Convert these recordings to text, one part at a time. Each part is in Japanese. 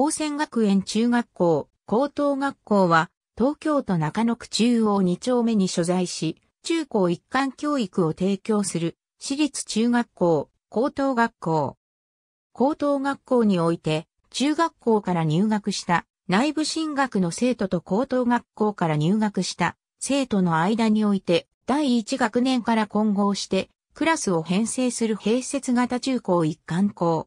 宝仙学園中学校、高等学校は、東京都中野区中央2丁目に所在し、中高一貫教育を提供する、私立中学校、高等学校。高等学校において、中学校から入学した内部進学の生徒と高等学校から入学した生徒の間において第1学年から混合してクラスを編成する併設型中高一貫校。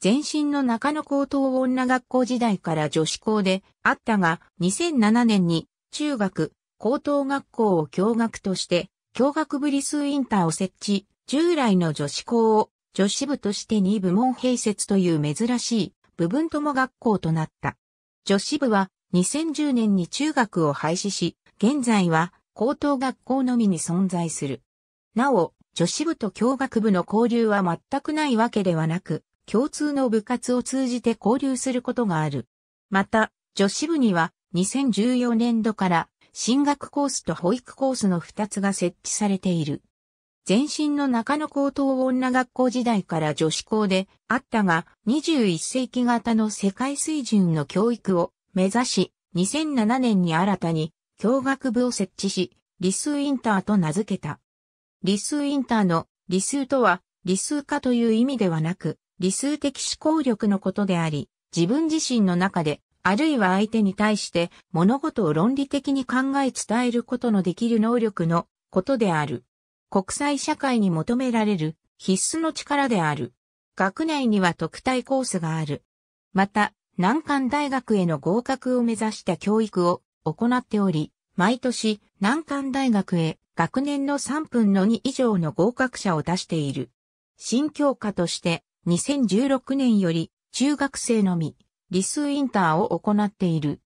前身の中野高等女学校時代から女子校であったが、2007年に中学、高等学校を教学として、教学部理数インターを設置、従来の女子校を女子部として2部門併設という珍しい部分とも学校となった。女子部は2010年に中学を廃止し、現在は高等学校のみに存在する。なお、女子部と教学部の交流は全くないわけではなく、共通の部活を通じて交流することがある。また、女子部には2014年度から進学コースと保育コースの2つが設置されている。前身の中野高等女学校時代から女子校であったが、21世紀型の世界水準の教育を目指し、2007年に新たに教学部を設置し、理数インターと名付けた。理数インターの理数とは理数科という意味ではなく、理数的思考力のことであり、自分自身の中で、あるいは相手に対して物事を論理的に考え伝えることのできる能力のことである。国際社会に求められる必須の力である。学内には特待コースがある。また、難関大学への合格を目指した教育を行っており、毎年難関大学へ学年の3分の2以上の合格者を出している。新教科として2016年より中学生のみ、理数インターを行っている。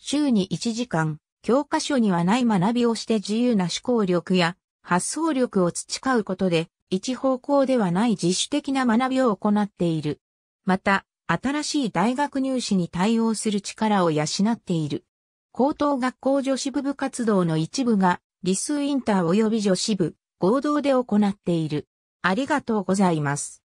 週に1時間、教科書にはない学びをして自由な思考力や発想力を培うことで、一方向ではない自主的な学びを行っている。また、新しい大学入試に対応する力を養っている。高等学校女子部部活動の一部が、理数インター及び女子部、合同で行っている。ありがとうございます。